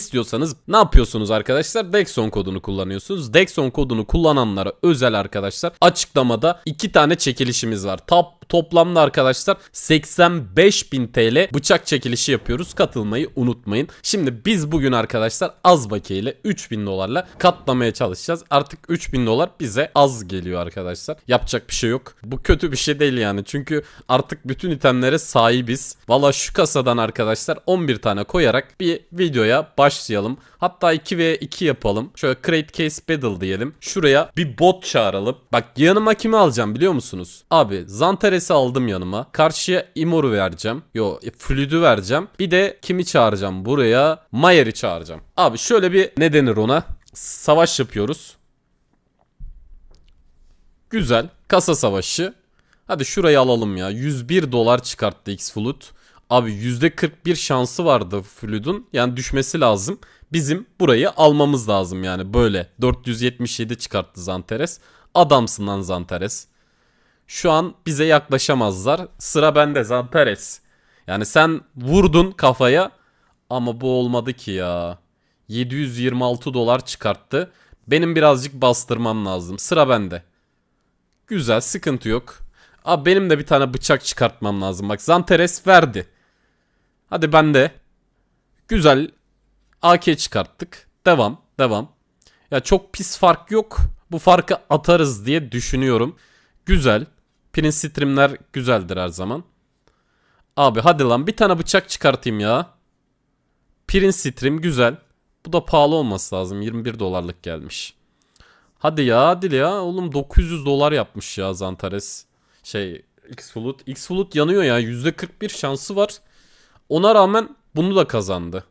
istiyorsanız ne yapıyorsunuz arkadaşlar? Dexon kodunu kullanıyorsunuz. Dexon kodunu kullananlara özel arkadaşlar açıklamada iki tane çekilişimiz var. Top toplamda arkadaşlar 85.000 TL bıçak çekilişi yapıyoruz. Katılmayı unutmayın. Şimdi biz bugün arkadaşlar az bakiye ile 3000 dolarla katlamaya çalışacağız. Artık 3000 dolar bize az geliyor arkadaşlar. Yapacak bir şey yok. Bu kötü bir şey değil yani. Çünkü artık bütün itemlere sahibiz. Valla şu kasadan arkadaşlar 11 tane koyarak bir videoya baş başlayalım. Hatta 2 ve 2 yapalım. Şöyle create case battle diyelim. Şuraya bir bot çağıralım. Bak yanıma kimi alacağım biliyor musunuz? Abi Zantares'i aldım yanıma. Karşıya Imor'u vereceğim. Yo e, Flüd'ü vereceğim. Bir de kimi çağıracağım buraya? Mayer'i çağıracağım. Abi şöyle bir ne denir ona? Savaş yapıyoruz. Güzel. Kasa savaşı. Hadi şurayı alalım ya. 101 dolar çıkarttı X-Flut. Abi %41 şansı vardı Flüd'ün. Yani düşmesi lazım. Bizim burayı almamız lazım yani böyle. 477 çıkarttı Zanteres. Adamsın lan Zanteres. Şu an bize yaklaşamazlar. Sıra bende Zanteres. Yani sen vurdun kafaya ama bu olmadı ki ya. 726 dolar çıkarttı. Benim birazcık bastırmam lazım. Sıra bende. Güzel sıkıntı yok. Abi benim de bir tane bıçak çıkartmam lazım. Bak Zanteres verdi. Hadi ben de. Güzel. AK çıkarttık. Devam. Devam. Ya çok pis fark yok. Bu farkı atarız diye düşünüyorum. Güzel. Prince streamler güzeldir her zaman. Abi hadi lan bir tane bıçak çıkartayım ya. Prince stream güzel. Bu da pahalı olması lazım. 21 dolarlık gelmiş. Hadi ya dil ya. Oğlum 900 dolar yapmış ya Zantares. Şey X-Flut. X-Flut yanıyor ya. %41 şansı var. Ona rağmen bunu da kazandı.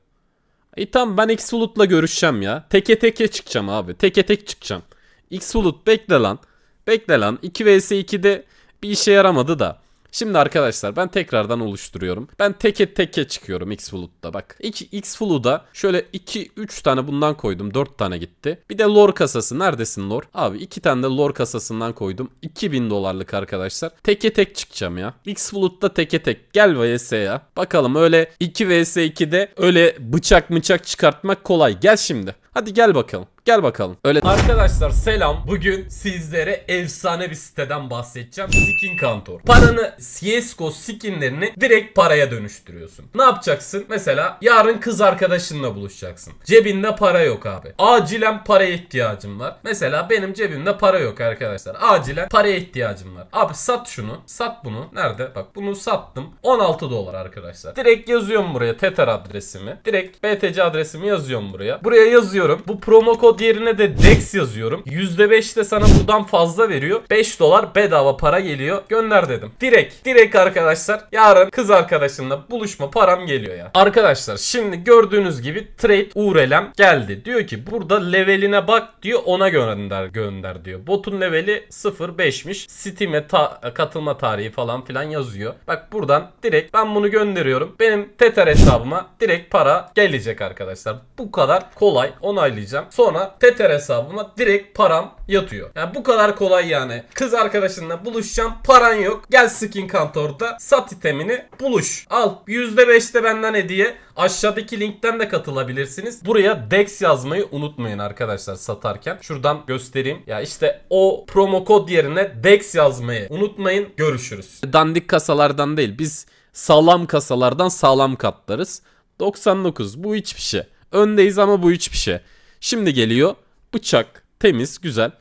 E tamam ben Xfulut'la görüşeceğim ya. Teke teke çıkacağım abi. Teke tek çıkacağım. Xfulut bekle lan. Bekle lan. 2 vs 2'de bir işe yaramadı da. Şimdi arkadaşlar ben tekrardan oluşturuyorum. Ben teke teke çıkıyorum Xflute'da bak. Xflute'da şöyle 2-3 tane bundan koydum. 4 tane gitti. Bir de lore kasası. Neredesin lore? Abi 2 tane de lore kasasından koydum. 2000 dolarlık arkadaşlar. Teke tek çıkacağım ya. Xflute'da teke tek. Gel vs ya. Bakalım öyle 2 vs 2'de öyle bıçak mıçak çıkartmak kolay. Gel şimdi. Hadi gel bakalım. Gel bakalım. Öyle. Arkadaşlar selam. Bugün sizlere efsane bir siteden bahsedeceğim. Skin Kantor. Paranı CSGO skinlerini direkt paraya dönüştürüyorsun. Ne yapacaksın? Mesela yarın kız arkadaşınla buluşacaksın. Cebinde para yok abi. Acilen paraya ihtiyacım var. Mesela benim cebimde para yok arkadaşlar. Acilen paraya ihtiyacım var. Abi sat şunu. Sat bunu. Nerede? Bak bunu sattım. 16 dolar arkadaşlar. Direkt yazıyorum buraya Tether adresimi. Direkt BTC adresimi yazıyorum buraya. Buraya yazıyorum. Bu promo kod kod diğerine de DEX yazıyorum. %5 de sana buradan fazla veriyor. 5 dolar bedava para geliyor. Gönder dedim. Direkt, direkt arkadaşlar yarın kız arkadaşımla buluşma param geliyor ya. Arkadaşlar şimdi gördüğünüz gibi trade URL'em geldi. Diyor ki burada leveline bak diyor ona gönder gönder diyor. Botun leveli 0.5'miş. Steam'e ta katılma tarihi falan filan yazıyor. Bak buradan direkt ben bunu gönderiyorum. Benim Tether hesabıma direkt para gelecek arkadaşlar. Bu kadar kolay onaylayacağım. Sonra hesabıma, Tether hesabıma direkt param yatıyor. Yani bu kadar kolay yani. Kız arkadaşınla buluşacağım paran yok. Gel skin kantorda sat itemini buluş. Al %5'te benden hediye. Aşağıdaki linkten de katılabilirsiniz. Buraya DEX yazmayı unutmayın arkadaşlar satarken. Şuradan göstereyim. Ya işte o promo kod yerine DEX yazmayı unutmayın. Görüşürüz. Dandik kasalardan değil. Biz sağlam kasalardan sağlam katlarız. 99 bu hiçbir şey. Öndeyiz ama bu hiçbir şey. Şimdi geliyor bıçak temiz güzel.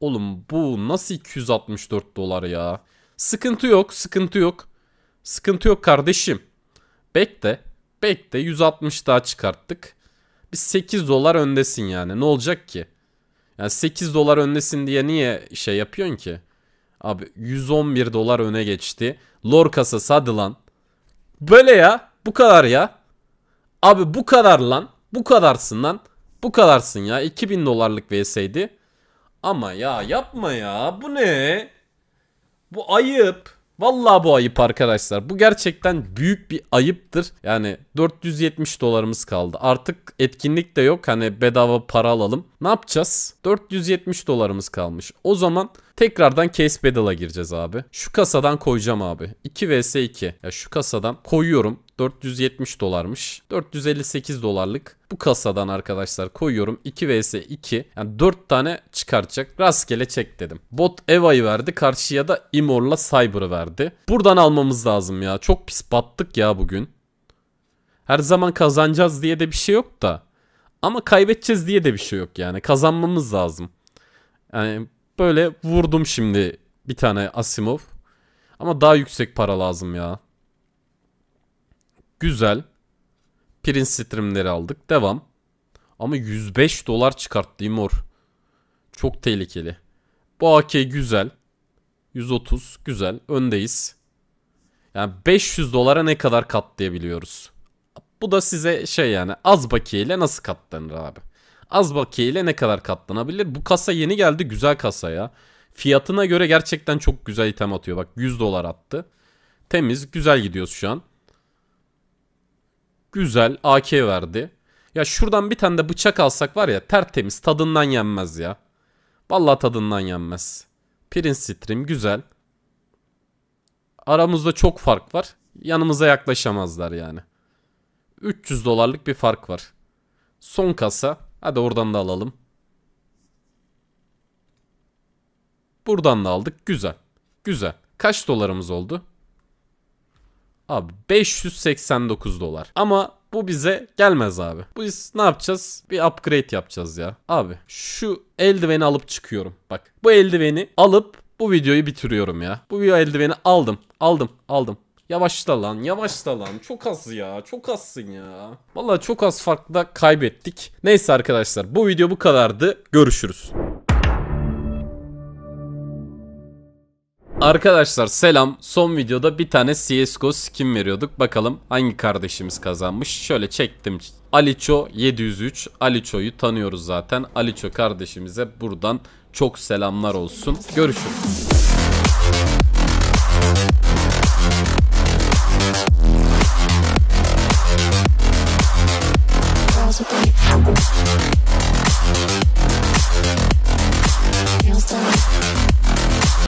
Oğlum bu nasıl 264 dolar ya? Sıkıntı yok sıkıntı yok. Sıkıntı yok kardeşim. Bekle. Bekle 160 daha çıkarttık. Biz 8 dolar öndesin yani. Ne olacak ki? Yani 8 dolar öndesin diye niye şey yapıyorsun ki? Abi 111 dolar öne geçti. Lor kasası lan. Böyle ya. Bu kadar ya. Abi bu kadar lan. Bu kadarsın lan. Bu kadarsın ya. 2000 dolarlık VS'ydi. Ama ya yapma ya. Bu ne? Bu ayıp. Vallahi bu ayıp arkadaşlar. Bu gerçekten büyük bir ayıptır. Yani 470 dolarımız kaldı. Artık etkinlik de yok. Hani bedava para alalım. Ne yapacağız? 470 dolarımız kalmış. O zaman tekrardan case battle'a gireceğiz abi. Şu kasadan koyacağım abi. 2 vs 2. Ya şu kasadan koyuyorum. 470 dolarmış. 458 dolarlık bu kasadan arkadaşlar koyuyorum 2 vs 2 yani 4 tane çıkartacak rastgele çek dedim. Bot Eva'yı verdi karşıya da Imor'la Cyber'ı verdi. Buradan almamız lazım ya çok pis battık ya bugün. Her zaman kazanacağız diye de bir şey yok da. Ama kaybedeceğiz diye de bir şey yok yani kazanmamız lazım. Yani böyle vurdum şimdi bir tane Asimov. Ama daha yüksek para lazım ya. Güzel. Prince streamleri aldık. Devam. Ama 105 dolar çıkarttı Imor. Çok tehlikeli. Bu AK güzel. 130 güzel. Öndeyiz. Yani 500 dolara ne kadar katlayabiliyoruz? Bu da size şey yani az bakiye ile nasıl katlanır abi? Az bakiye ile ne kadar katlanabilir? Bu kasa yeni geldi güzel kasa ya. Fiyatına göre gerçekten çok güzel item atıyor. Bak 100 dolar attı. Temiz güzel gidiyoruz şu an. Güzel AK verdi. Ya şuradan bir tane de bıçak alsak var ya tertemiz tadından yenmez ya. Vallahi tadından yenmez. Prince Stream güzel. Aramızda çok fark var. Yanımıza yaklaşamazlar yani. 300 dolarlık bir fark var. Son kasa. Hadi oradan da alalım. Buradan da aldık. Güzel. Güzel. Kaç dolarımız oldu? Abi 589 dolar. Ama bu bize gelmez abi. Biz ne yapacağız? Bir upgrade yapacağız ya. Abi şu eldiveni alıp çıkıyorum. Bak bu eldiveni alıp bu videoyu bitiriyorum ya. Bu video eldiveni aldım. Aldım. Aldım. Yavaşla lan yavaşla lan çok az ya çok azsın ya. Vallahi çok az farkla kaybettik. Neyse arkadaşlar bu video bu kadardı görüşürüz. Arkadaşlar selam. Son videoda bir tane CSGO skin veriyorduk. Bakalım hangi kardeşimiz kazanmış. Şöyle çektim. Aliço 703. Aliço'yu tanıyoruz zaten. Aliço kardeşimize buradan çok selamlar olsun. Görüşürüz.